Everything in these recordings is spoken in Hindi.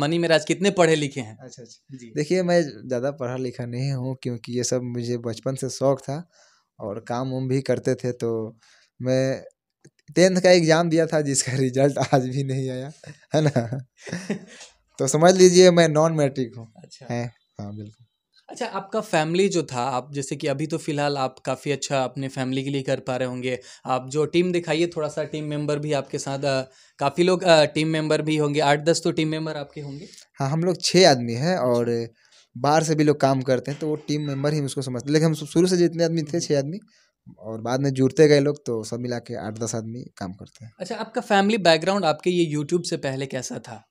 मनी मेराज कितने पढ़े लिखे हैं अच्छा अच्छा देखिए मैं ज़्यादा पढ़ा लिखा नहीं हूँ क्योंकि ये सब मुझे बचपन से शौक था और काम उम भी करते थे तो मैं टेंथ का एग्ज़ाम दिया था जिसका रिजल्ट आज भी नहीं आया है ना तो समझ लीजिए मैं नॉन मैट्रिक हूँ अच्छा है हाँ बिल्कुल अच्छा आपका फैमिली जो था आप जैसे कि अभी तो फिलहाल आप काफ़ी अच्छा अपने फैमिली के लिए कर पा रहे होंगे आप जो टीम दिखाइए थोड़ा सा टीम मेंबर भी आपके साथ काफ़ी लोग टीम मेंबर भी होंगे आठ दस तो टीम मेंबर आपके होंगे हाँ हम लोग छः आदमी हैं और बाहर से भी लोग काम करते हैं तो वो टीम मेंबर ही उसको समझते लेकिन हम शुरू से जितने आदमी थे छः आदमी और बाद में जुड़ते गए लोग तो सब मिला के आठ दस आदमी काम करते हैं अच्छा आपका फैमिली बैकग्राउंड आपके ये यूट्यूब से पहले कैसा था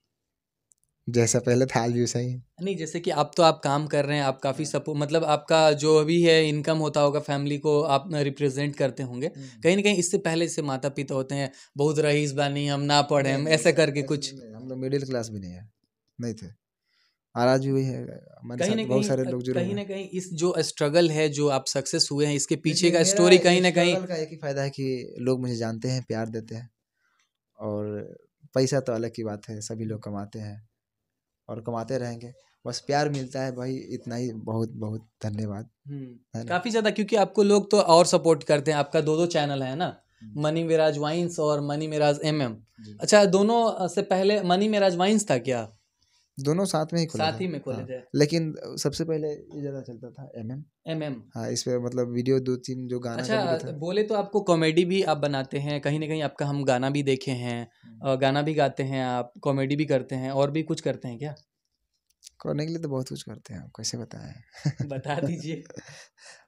जैसा पहले था भी सही नहीं जैसे कि आप तो आप काम कर रहे हैं आप काफ़ी सपोर्ट मतलब आपका जो भी है इनकम होता होगा फैमिली को आप रिप्रेजेंट करते होंगे हम्म। कहीं ना कहीं इससे पहले से माता पिता होते हैं बहुत रईस बानी हम ना पढ़े हम ऐसा करके कुछ हम लोग मिडिल क्लास भी नहीं है नहीं थे आज भी है हमारे साथ बहुत सारे लोग जुड़े कहीं ना कहीं इस जो स्ट्रगल है जो आप सक्सेस हुए हैं इसके पीछे का स्टोरी कहीं ना कहीं का एक ही फायदा है कि लोग मुझे जानते हैं प्यार देते हैं और पैसा तो अलग की बात है सभी लोग कमाते हैं और कमाते रहेंगे बस प्यार मिलता है भाई इतना ही बहुत बहुत धन्यवाद हम्म। काफ़ी ज़्यादा क्योंकि आपको लोग तो और सपोर्ट करते हैं आपका दो दो चैनल है ना हम्म। मनी मिराज वाइन्स और मनी मिराज एम एम अच्छा दोनों से पहले मनी मिराज वाइन्स था क्या दोनों साथ में ही खोले साथ ही में खोले हाँ। थे लेकिन सबसे पहले ये ज्यादा चलता था एम एम हाँ इस पे मतलब वीडियो दो तीन जो गाना अच्छा बोले तो आपको कॉमेडी भी आप बनाते हैं कहीं ना कहीं आपका हम गाना भी देखे हैं हम्म। गाना भी गाते हैं आप कॉमेडी भी करते हैं और भी कुछ करते हैं क्या करने के लिए तो बहुत कुछ करते हैं आप कैसे बताए बता दीजिए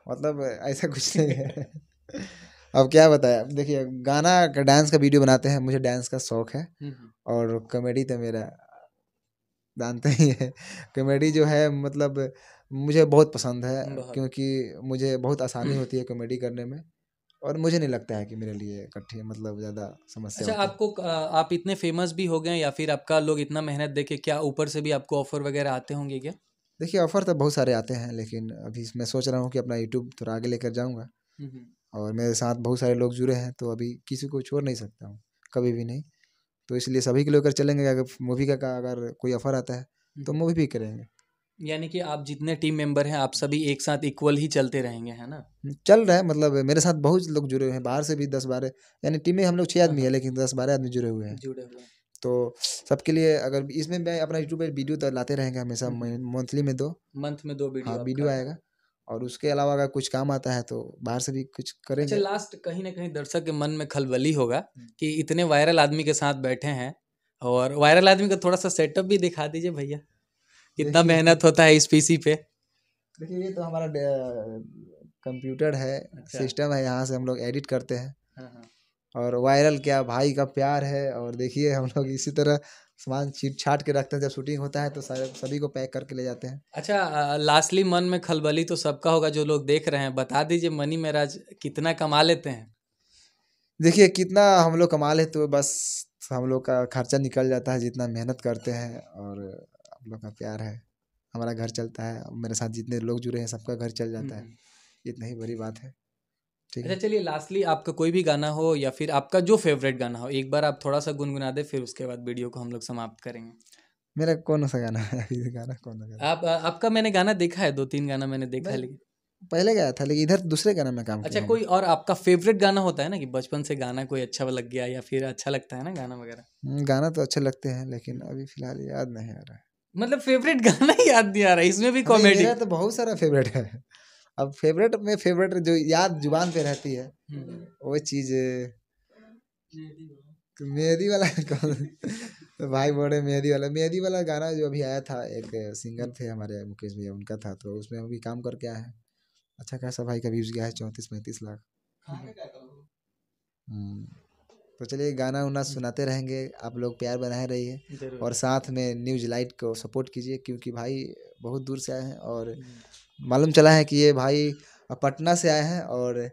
मतलब ऐसा कुछ नहीं है अब क्या बताया देखिए गाना का डांस का वीडियो बनाते हैं मुझे डांस का शौक है हम्म, हम्म। और कॉमेडी तो मेरा जानते ही है कॉमेडी जो है मतलब मुझे बहुत पसंद है क्योंकि मुझे बहुत आसानी होती है कॉमेडी करने में और मुझे नहीं लगता है कि मेरे लिए कठिन मतलब ज़्यादा समस्या अच्छा आपको आप इतने फेमस भी हो गए या फिर आपका लोग इतना मेहनत देके क्या ऊपर से भी आपको ऑफर वगैरह आते होंगे क्या देखिए ऑफर तो बहुत सारे आते हैं लेकिन अभी मैं सोच रहा हूँ कि अपना यूट्यूब थोड़ा आगे लेकर जाऊँगा हम्म, हम्म। और मेरे साथ बहुत सारे लोग जुड़े हैं तो अभी किसी को छोड़ नहीं सकता हूँ कभी भी नहीं तो इसलिए सभी के लेकर चलेंगे अगर मूवी का, का अगर कोई ऑफर आता है तो मूवी हम्म। भी करेंगे यानी कि आप जितने टीम मेंबर हैं आप सभी एक साथ इक्वल ही चलते रहेंगे है ना हम्म, चल रहा है मतलब मेरे साथ बहुत लोग जुड़े हुए हैं बाहर से भी दस बारह यानी टीम में हम लोग छः आदमी है लेकिन दस बारह आदमी जुड़े हुए हैं जुड़े हुए हैं तो सबके लिए अगर इसमें मैं अपना यूट्यूब पर वीडियो तो लाते रहेंगे हमेशा मंथली हम्म। में दो मंथ में दो वीडियो हाँ, वीडियो आएगा और उसके अलावा अगर कुछ काम आता है तो बाहर से भी कुछ करेंगे अच्छा लास्ट कहीं ना कहीं दर्शक के मन में खलबली होगा हम्म। कि इतने वायरल आदमी के साथ बैठे हैं और वायरल आदमी का थोड़ा सा सेटअप भी दिखा दीजिए भैया कितना मेहनत होता है इस पीसी पे देखिए ये तो हमारा कंप्यूटर है अच्छा। सिस्टम है यहाँ से हम लोग एडिट करते हैं हाँ हाँ। और वायरल क्या भाई का प्यार है और देखिए हम लोग इसी तरह सामान छीट छाट के रखते हैं जब शूटिंग होता है तो सारे सभी को पैक करके ले जाते हैं अच्छा लास्टली मन में खलबली तो सबका होगा जो लोग देख रहे हैं बता दीजिए मनी महराज कितना कमा लेते हैं देखिए कितना हम लोग कमा लेते तो बस हम लोग का खर्चा निकल जाता है जितना मेहनत करते हैं और हम लोग का प्यार है हमारा घर चलता है मेरे साथ जितने लोग जुड़े हैं सबका घर चल जाता है हम्म। इतना ही बड़ी बात है अच्छा चलिए लास्टली आपका कोई भी गाना हो या फिर आपका जो फेवरेट गाना हो एक बार आप थोड़ा सा गुनगुना दे फिर उसके बाद वीडियो को हम लोग समाप्त करेंगे मेरा कौन सा गाना है अभी गाना कौन सा आप आपका मैंने गाना देखा है दो तीन गाना मैंने देखा है लेकिन पहले गया था लेकिन इधर दूसरे गाना में काम अच्छा कोई और आपका फेवरेट गाना होता है ना कि बचपन से गाना कोई अच्छा लग गया या फिर अच्छा लगता है ना गाना वगैरह हम्म, गाना तो अच्छे लगते हैं लेकिन अभी फिलहाल याद नहीं आ रहा है मतलब फेवरेट गाना याद नहीं आ रहा है इसमें भी कॉमेडी तो बहुत सारा फेवरेट है अब फेवरेट में फेवरेट जो याद जुबान पे रहती है हम्म। वो चीज मेहदी वाला कौन भाई बोले मेहदी वाला मेहदी वाला गाना जो अभी आया था एक सिंगर थे हमारे मुकेश भैया उनका था तो उसमें अभी काम करके आया है अच्छा खासा भाई का व्यूज गया है चौंतीस पैंतीस लाख हम्म। तो चलिए गाना उना सुनाते रहेंगे आप लोग प्यार बनाए रहिए और साथ में न्यूज लाइट को सपोर्ट कीजिए क्योंकि भाई बहुत दूर से आए हैं और हम्म। मालूम चला है कि ये भाई पटना से आए हैं और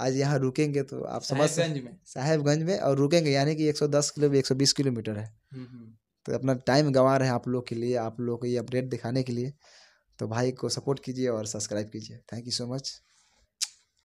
आज यहाँ रुकेंगे तो आप समझ में साहेबगंज में और रुकेंगे यानी कि 110 किलो 120 किलोमीटर है हम्म, हम्म। तो अपना टाइम गंवा रहे हैं आप लोग के लिए आप लोग को ये अपडेट दिखाने के लिए तो भाई को सपोर्ट कीजिए और सब्सक्राइब कीजिए थैंक यू सो मच